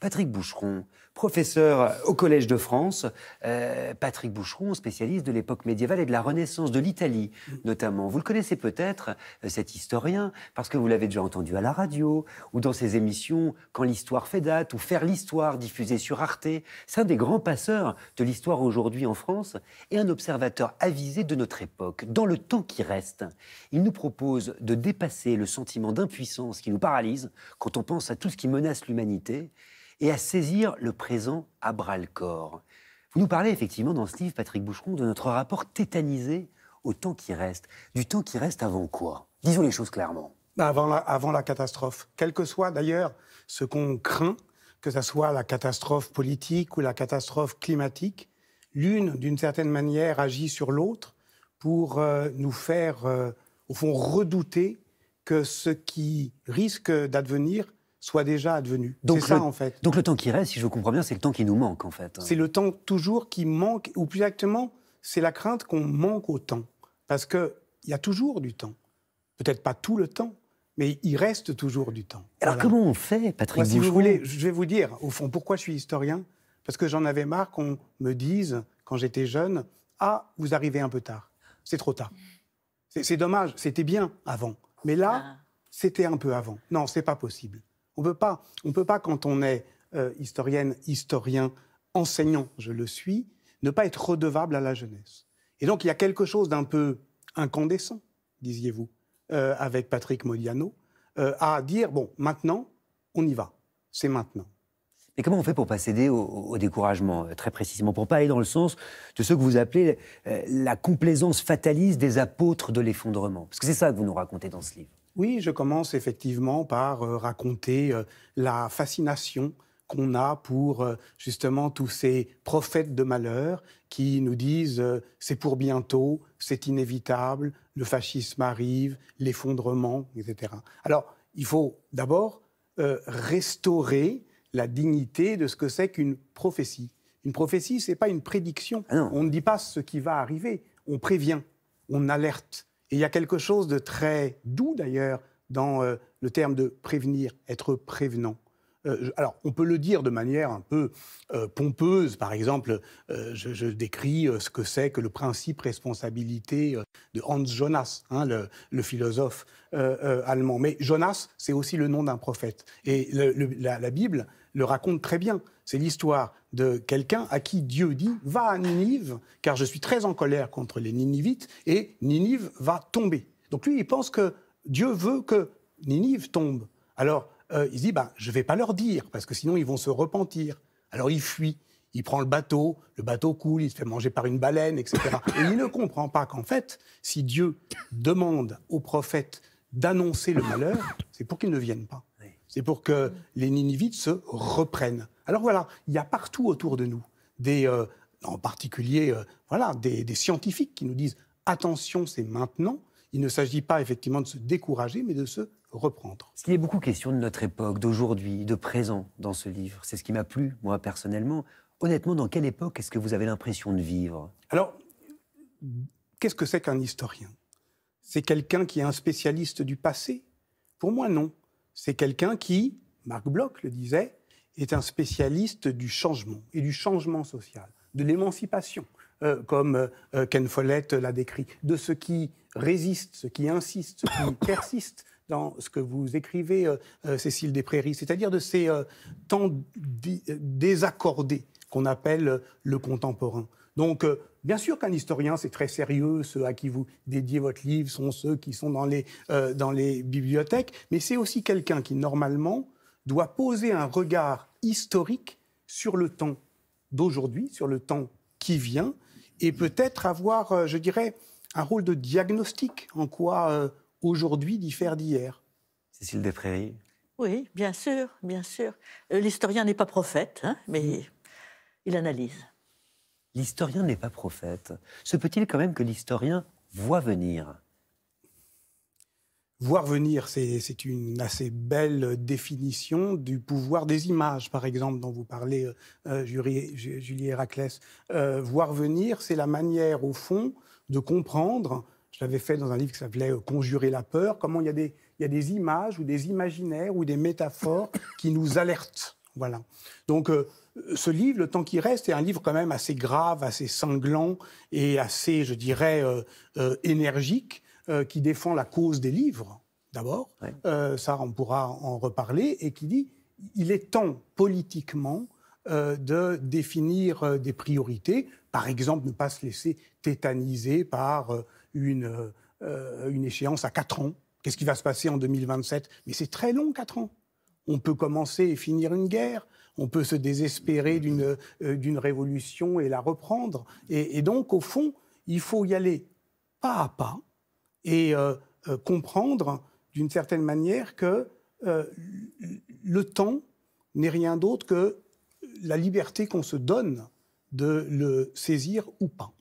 Patrick Boucheron, professeur au Collège de France. Euh, Patrick Boucheron, spécialiste de l'époque médiévale et de la Renaissance, de l'Italie mm. notamment. Vous le connaissez peut-être, euh, cet historien, parce que vous l'avez déjà entendu à la radio ou dans ses émissions Quand l'histoire fait date ou Faire l'histoire, diffusée sur Arte. C'est un des grands passeurs de l'histoire aujourd'hui en France et un observateur avisé de notre époque. Dans le temps qui reste, il nous propose de dépasser le sentiment d'impuissance qui nous paralyse quand on pense à tout ce qui menace l'humanité et à saisir le présent à bras-le-corps. Vous nous parlez effectivement dans ce livre, Patrick Boucheron, de notre rapport tétanisé au temps qui reste. Du temps qui reste avant quoi Disons les choses clairement. Bah, avant la, catastrophe. Quel que soit d'ailleurs ce qu'on craint, que ce soit la catastrophe politique ou la catastrophe climatique, l'une, d'une certaine manière, agit sur l'autre pour euh, nous faire, euh, au fond, redouter que ce qui risque d'advenir soit déjà advenu. Donc ça, le, en fait. Donc le temps qui reste, si je vous comprends bien, c'est le temps qui nous manque, en fait. C'est le temps toujours qui manque, ou plus exactement, c'est la crainte qu'on manque au temps. Parce qu'il y a toujours du temps. Peut-être pas tout le temps, mais il reste toujours du temps. Alors comment on fait, Patrick Moi, Si vous je vais vous dire, au fond, pourquoi je suis historien. Parce que j'en avais marre qu'on me dise, quand j'étais jeune, « Ah, vous arrivez un peu tard. C'est trop tard. » C'est dommage, c'était bien avant. Mais là, ah. c'était un peu avant. Non, c'est pas possible. On peut pas, on peut pas quand on est euh, historienne, historien, enseignant, je le suis, ne pas être redevable à la jeunesse. Et donc il y a quelque chose d'un peu incandescent, disiez-vous, euh, avec Patrick Modiano, euh, à dire bon, maintenant, on y va, c'est maintenant. Mais comment on fait pour pas céder au, découragement, très précisément, pour pas aller dans le sens de ce que vous appelez la complaisance fataliste des apôtres de l'effondrement Parce que c'est ça que vous nous racontez dans ce livre. Oui, je commence effectivement par euh, raconter euh, la fascination qu'on a pour euh, justement tous ces prophètes de malheur qui nous disent c'est pour bientôt, c'est inévitable, le fascisme arrive, l'effondrement, etc. Alors, il faut d'abord restaurer la dignité de ce que c'est qu'une prophétie. Une prophétie, ce n'est pas une prédiction. Ah on ne dit pas ce qui va arriver, on prévient, on alerte. Et il y a quelque chose de très doux d'ailleurs dans euh, le terme de prévenir, être prévenant. Euh, alors, on peut le dire de manière un peu euh, pompeuse. Par exemple, euh, je, décris ce que c'est que le principe responsabilité de Hans Jonas, hein, le, philosophe allemand. Mais Jonas, c'est aussi le nom d'un prophète. Et la, la Bible le raconte très bien. C'est l'histoire de quelqu'un à qui Dieu dit Va à Ninive, car je suis très en colère contre les Ninivites, et Ninive va tomber. Donc lui, il pense que Dieu veut que Ninive tombe. Alors, euh, il se dit bah, je ne vais pas leur dire, parce que sinon ils vont se repentir. Alors il fuit, il prend le bateau, le bateau coule, il se fait manger par une baleine, etc. Et il ne comprend pas qu'en fait, si Dieu demande aux prophètes d'annoncer le malheur, c'est pour qu'ils ne viennent pas. C'est pour que les Ninivites se reprennent. Alors voilà, il y a partout autour de nous des, euh, en particulier, euh, voilà, des scientifiques qui nous disent attention, c'est maintenant il ne s'agit pas effectivement de se décourager, mais de se reprendre. Ce qui est beaucoup question de notre époque, d'aujourd'hui, de présent dans ce livre. C'est ce qui m'a plu, moi, personnellement. Honnêtement, dans quelle époque est-ce que vous avez l'impression de vivre Alors, qu'est-ce que c'est qu'un historien C'est quelqu'un qui est un spécialiste du passé Pour moi, non. C'est quelqu'un qui, Marc Bloch le disait, est un spécialiste du changement et du changement social, de l'émancipation. Euh, comme euh, euh, Ken Follett l'a décrit, de ce qui résiste, ce qui insiste, ce qui persiste dans ce que vous écrivez, Cécile Desprairies, c'est-à-dire de ces temps désaccordés qu'on appelle le contemporain. Donc, Bien sûr qu'un historien, c'est très sérieux, ceux à qui vous dédiez votre livre sont ceux qui sont dans les, dans les bibliothèques, mais c'est aussi quelqu'un qui, normalement, doit poser un regard historique sur le temps d'aujourd'hui, sur le temps qui vient, et peut-être avoir, euh, je dirais, un rôle de diagnostic en quoi euh, aujourd'hui diffère d'hier. Cécile Desprairies. Oui, bien sûr, bien sûr. Euh, l'historien n'est pas prophète, hein, mais mm. il analyse. L'historien n'est pas prophète. Se peut-il quand même que l'historien voit venir voir venir. C'est une assez belle définition du pouvoir des images, par exemple, dont vous parlez, euh, euh Julie, Julie Héraclès. Euh, voir venir, c'est la manière, au fond, de comprendre, je l'avais fait dans un livre qui s'appelait euh, Conjurer la peur, comment il y, a des, il y a des images ou des imaginaires ou des métaphores qui nous alertent. Voilà. Donc, ce livre, Le temps qui reste, est un livre quand même assez grave, assez sanglant et assez, je dirais, énergique euh, qui défend la cause des livres, d'abord, euh, ça on pourra en reparler, et qui dit il est temps politiquement euh, de définir des priorités, par exemple ne pas se laisser tétaniser par une, une échéance à 4 ans. Qu'est-ce qui va se passer en 2027 Mais c'est très long, 4 ans. On peut commencer et finir une guerre, on peut se désespérer d'une d'une révolution et la reprendre. Et, et, donc, au fond, il faut y aller pas à pas, et euh, euh, comprendre d'une certaine manière que euh, le temps n'est rien d'autre que la liberté qu'on se donne de le saisir ou pas.